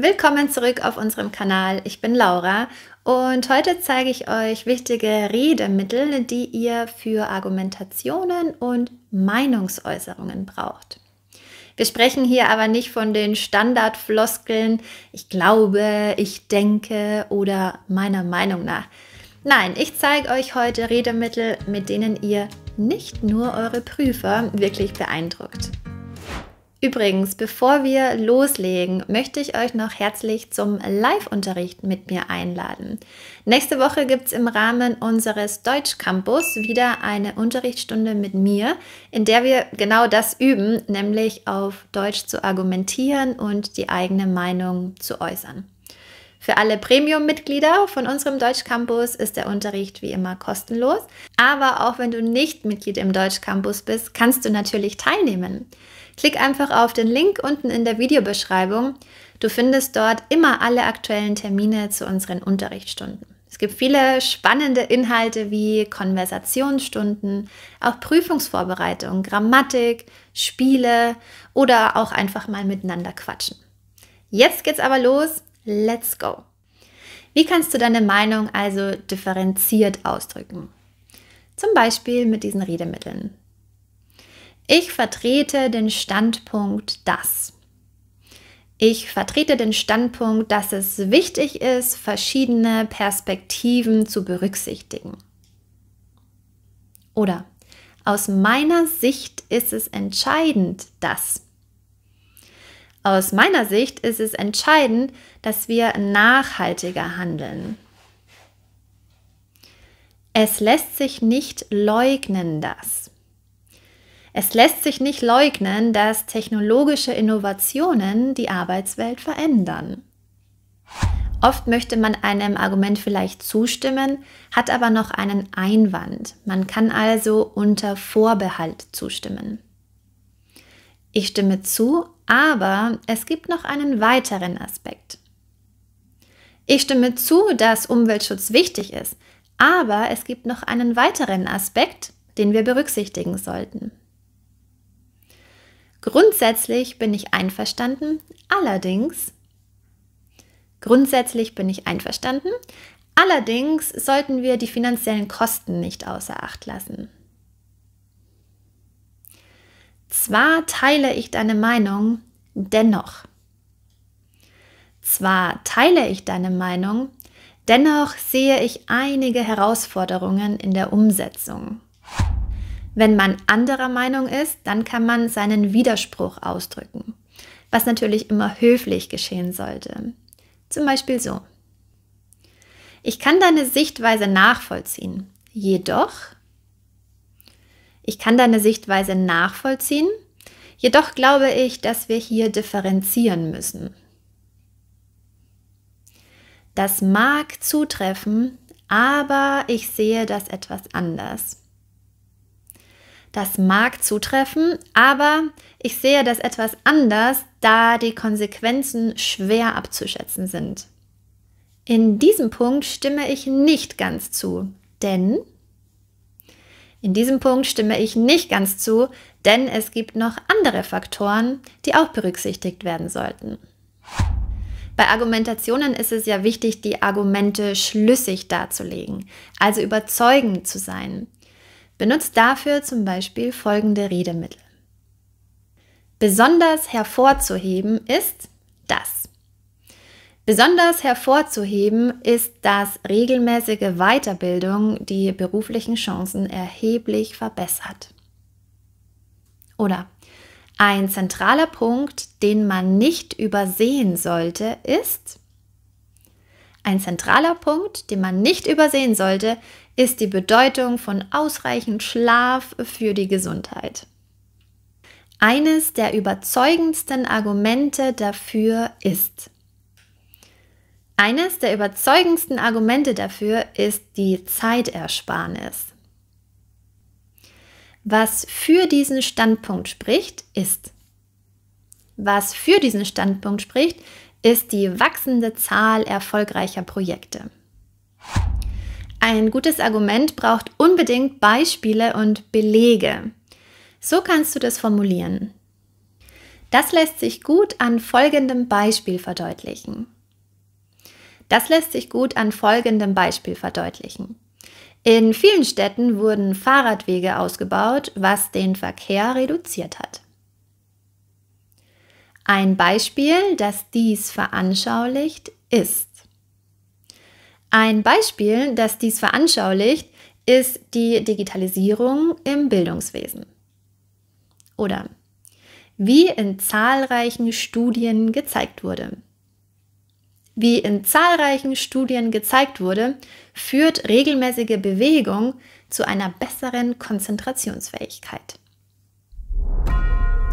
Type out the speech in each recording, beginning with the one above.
Willkommen zurück auf unserem Kanal. Ich bin Laura und heute zeige ich euch wichtige Redemittel, die ihr für Argumentationen und Meinungsäußerungen braucht. Wir sprechen hier aber nicht von den Standardfloskeln ich glaube, ich denke oder meiner Meinung nach. Nein, ich zeige euch heute Redemittel, mit denen ihr nicht nur eure Prüfer wirklich beeindruckt. Übrigens, bevor wir loslegen, möchte ich euch noch herzlich zum Live-Unterricht mit mir einladen. Nächste Woche gibt es im Rahmen unseres Deutsch-Campus wieder eine Unterrichtsstunde mit mir, in der wir genau das üben, nämlich auf Deutsch zu argumentieren und die eigene Meinung zu äußern. Für alle Premium-Mitglieder von unserem Deutschcampus ist der Unterricht wie immer kostenlos. Aber auch wenn du nicht Mitglied im Deutschcampus bist, kannst du natürlich teilnehmen. Klick einfach auf den Link unten in der Videobeschreibung. Du findest dort immer alle aktuellen Termine zu unseren Unterrichtsstunden. Es gibt viele spannende Inhalte wie Konversationsstunden, auch Prüfungsvorbereitung, Grammatik, Spiele oder auch einfach mal miteinander quatschen. Jetzt geht's aber los Let's go! Wie kannst du deine Meinung also differenziert ausdrücken? Zum Beispiel mit diesen Redemitteln. Ich vertrete den Standpunkt, dass. Ich vertrete den Standpunkt, dass es wichtig ist, verschiedene Perspektiven zu berücksichtigen. Oder aus meiner Sicht ist es entscheidend, dass. Aus meiner Sicht ist es entscheidend, dass wir nachhaltiger handeln. Es lässt sich nicht leugnen, dass. Es lässt sich nicht leugnen, dass technologische Innovationen die Arbeitswelt verändern. Oft möchte man einem Argument vielleicht zustimmen, hat aber noch einen Einwand. Man kann also unter Vorbehalt zustimmen. Ich stimme zu, aber es gibt noch einen weiteren Aspekt. Ich stimme zu, dass Umweltschutz wichtig ist, aber es gibt noch einen weiteren Aspekt, den wir berücksichtigen sollten. Grundsätzlich bin ich einverstanden, allerdings Grundsätzlich bin ich einverstanden. Allerdings sollten wir die finanziellen Kosten nicht außer Acht lassen. Zwar teile ich deine Meinung, dennoch. Zwar teile ich deine Meinung, dennoch sehe ich einige Herausforderungen in der Umsetzung. Wenn man anderer Meinung ist, dann kann man seinen Widerspruch ausdrücken, was natürlich immer höflich geschehen sollte. Zum Beispiel so. Ich kann deine Sichtweise nachvollziehen, jedoch ich kann deine Sichtweise nachvollziehen, jedoch glaube ich, dass wir hier differenzieren müssen. Das mag zutreffen, aber ich sehe das etwas anders. Das mag zutreffen, aber ich sehe das etwas anders, da die Konsequenzen schwer abzuschätzen sind. In diesem Punkt stimme ich nicht ganz zu, denn in diesem Punkt stimme ich nicht ganz zu, denn es gibt noch andere Faktoren, die auch berücksichtigt werden sollten. Bei Argumentationen ist es ja wichtig, die Argumente schlüssig darzulegen, also überzeugend zu sein. Benutzt dafür zum Beispiel folgende Redemittel. Besonders hervorzuheben ist das. Besonders hervorzuheben ist, dass regelmäßige Weiterbildung die beruflichen Chancen erheblich verbessert. Oder ein zentraler Punkt, den man nicht übersehen sollte, ist ein zentraler Punkt, den man nicht übersehen sollte, ist die Bedeutung von ausreichend Schlaf für die Gesundheit. Eines der überzeugendsten Argumente dafür ist, eines der überzeugendsten Argumente dafür ist die Zeitersparnis. Was für diesen Standpunkt spricht, ist. Was für diesen Standpunkt spricht, ist die wachsende Zahl erfolgreicher Projekte. Ein gutes Argument braucht unbedingt Beispiele und Belege. So kannst du das formulieren. Das lässt sich gut an folgendem Beispiel verdeutlichen. Das lässt sich gut an folgendem Beispiel verdeutlichen. In vielen Städten wurden Fahrradwege ausgebaut, was den Verkehr reduziert hat. Ein Beispiel, das dies veranschaulicht, ist. Ein Beispiel, das dies veranschaulicht, ist die Digitalisierung im Bildungswesen. Oder wie in zahlreichen Studien gezeigt wurde, wie in zahlreichen Studien gezeigt wurde, führt regelmäßige Bewegung zu einer besseren Konzentrationsfähigkeit.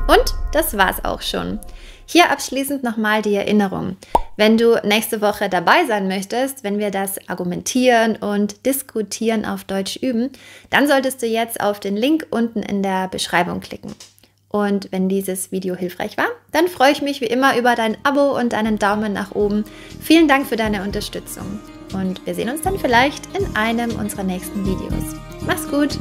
Und das war's auch schon. Hier abschließend nochmal die Erinnerung. Wenn du nächste Woche dabei sein möchtest, wenn wir das Argumentieren und Diskutieren auf Deutsch üben, dann solltest du jetzt auf den Link unten in der Beschreibung klicken. Und wenn dieses Video hilfreich war, dann freue ich mich wie immer über dein Abo und deinen Daumen nach oben. Vielen Dank für deine Unterstützung. Und wir sehen uns dann vielleicht in einem unserer nächsten Videos. Mach's gut!